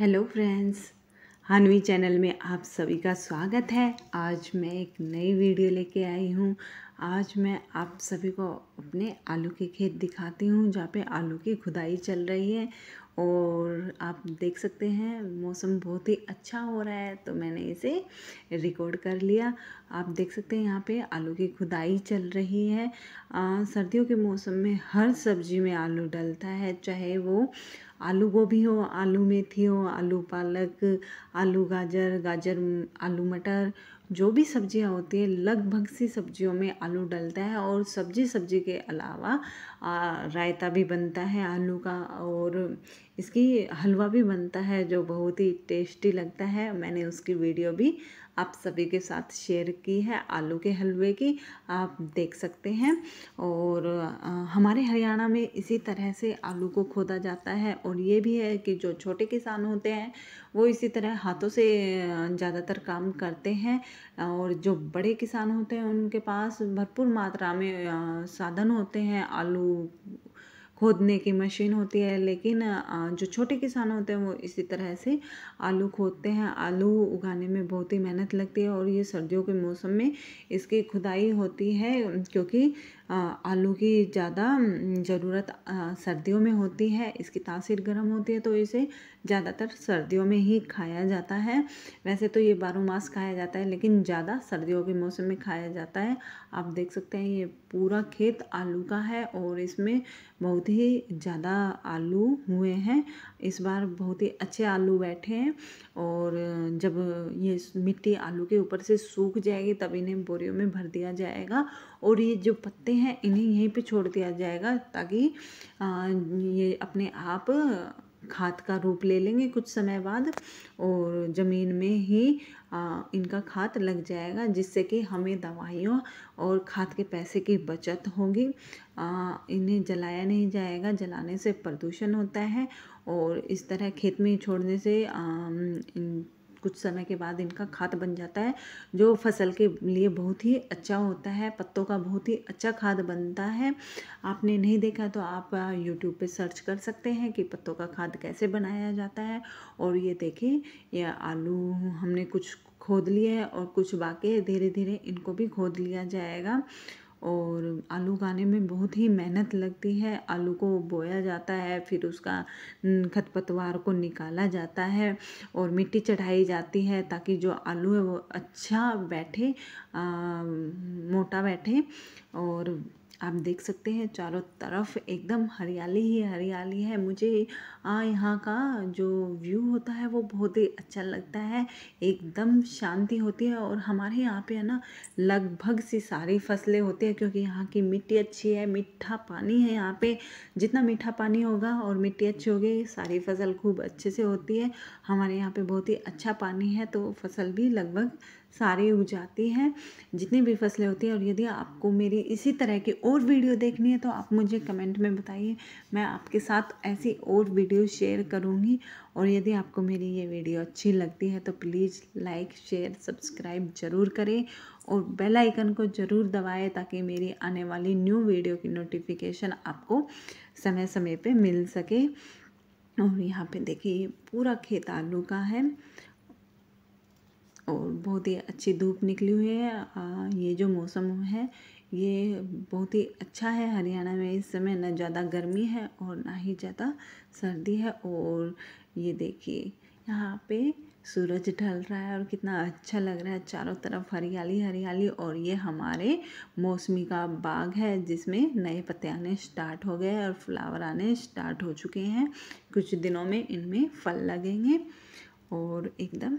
hello friends हानवी channel में आप सभी का स्वागत है आज मैं एक नई वीडियो लेके आई हूँ आज मैं आप सभी को अपने आलू के खेत दिखाती हूँ जहाँ पे आलू की खुदाई चल रही है और आप देख सकते हैं मौसम बहुत ही अच्छा हो रहा है तो मैंने इसे रिकॉर्ड कर लिया आप देख सकते हैं यहाँ पे आलू की खुदाई चल रही है आ, सर्दियों के मौसम में हर सब्जी में आलू डलता है चाहे वो आलू गोभी हो आलू मेथी हो आलू पालक आलू गाजर गाजर आलू मटर जो भी सब्ज़ियाँ होती हैं लगभग सी सब्जियों में आलू डलता है और सब्जी सब्जी के अलावा रायता भी बनता है आलू का और इसकी हलवा भी बनता है जो बहुत ही टेस्टी लगता है मैंने उसकी वीडियो भी आप सभी के साथ शेयर की है आलू के हलवे की आप देख सकते हैं और हमारे हरियाणा में इसी तरह से आलू को खोदा जाता है और ये भी है कि जो छोटे किसान होते हैं वो इसी तरह हाथों से ज़्यादातर काम करते हैं और जो बड़े किसान होते हैं उनके पास भरपूर मात्रा में साधन होते हैं आलू खोदने की मशीन होती है लेकिन जो छोटे किसान होते हैं वो इसी तरह से आलू खोदते हैं आलू उगाने में बहुत ही मेहनत लगती है और ये सर्दियों के मौसम में इसकी खुदाई होती है क्योंकि आलू की ज़्यादा ज़रूरत सर्दियों में होती है इसकी तासीर गर्म होती है तो इसे ज़्यादातर सर्दियों में ही खाया जाता है वैसे तो ये बारह मास खाया जाता है लेकिन ज़्यादा सर्दियों के मौसम में खाया जाता है आप देख सकते हैं ये पूरा खेत आलू का है और इसमें बहुत ही ज़्यादा आलू हुए हैं इस बार बहुत ही अच्छे आलू बैठे हैं और जब ये मिट्टी आलू के ऊपर से सूख जाएगी तब इन्हें बोरियों में भर दिया जाएगा और ये जो पत्ते हैं इन्हें यहीं पे छोड़ दिया जाएगा ताकि ये अपने आप खाद का रूप ले लेंगे कुछ समय बाद और ज़मीन में ही इनका खाद लग जाएगा जिससे कि हमें दवाइयों और खाद के पैसे की बचत होगी इन्हें जलाया नहीं जाएगा जलाने से प्रदूषण होता है और इस तरह खेत में छोड़ने से आ, कुछ समय के बाद इनका खाद बन जाता है जो फसल के लिए बहुत ही अच्छा होता है पत्तों का बहुत ही अच्छा खाद बनता है आपने नहीं देखा तो आप यूट्यूब पे सर्च कर सकते हैं कि पत्तों का खाद कैसे बनाया जाता है और ये देखिए ये आलू हमने कुछ खोद लिए है और कुछ बाकी धीरे धीरे इनको भी खोद लिया जाएगा और आलू उगाने में बहुत ही मेहनत लगती है आलू को बोया जाता है फिर उसका खतपतवार को निकाला जाता है और मिट्टी चढ़ाई जाती है ताकि जो आलू है वो अच्छा बैठे आ, मोटा बैठे और आप देख सकते हैं चारों तरफ एकदम हरियाली ही हरियाली है मुझे आ यहाँ का जो व्यू होता है वो बहुत ही अच्छा लगता है एकदम शांति होती है और हमारे यहाँ पे है ना लगभग सी सारी फसलें होती है क्योंकि यहाँ की मिट्टी अच्छी है मीठा पानी है यहाँ पे जितना मीठा पानी होगा और मिट्टी अच्छी होगी सारी फसल खूब अच्छे से होती है हमारे यहाँ पे बहुत ही अच्छा पानी है तो फसल भी लगभग सारे उग जाते हैं जितनी भी फसलें होती हैं और यदि आपको मेरी इसी तरह की और वीडियो देखनी है तो आप मुझे कमेंट में बताइए मैं आपके साथ ऐसी और वीडियो शेयर करूँगी और यदि आपको मेरी ये वीडियो अच्छी लगती है तो प्लीज़ लाइक शेयर सब्सक्राइब ज़रूर करें और बेल आइकन को ज़रूर दबाएं ताकि मेरी आने वाली न्यू वीडियो की नोटिफिकेशन आपको समय समय पे मिल सके और यहाँ पे देखिए पूरा खेत आलू का है और बहुत ही अच्छी धूप निकली हुई है आ, ये जो मौसम है ये बहुत ही अच्छा है हरियाणा में इस समय ना ज़्यादा गर्मी है और ना ही ज़्यादा सर्दी है और ये देखिए यहाँ पे सूरज ढल रहा है और कितना अच्छा लग रहा है चारों तरफ हरियाली हरियाली और ये हमारे मौसमी का बाग है जिसमें नए पत्ते आने स्टार्ट हो गए और फ्लावर आने स्टार्ट हो चुके हैं कुछ दिनों में इनमें फल लगेंगे और एकदम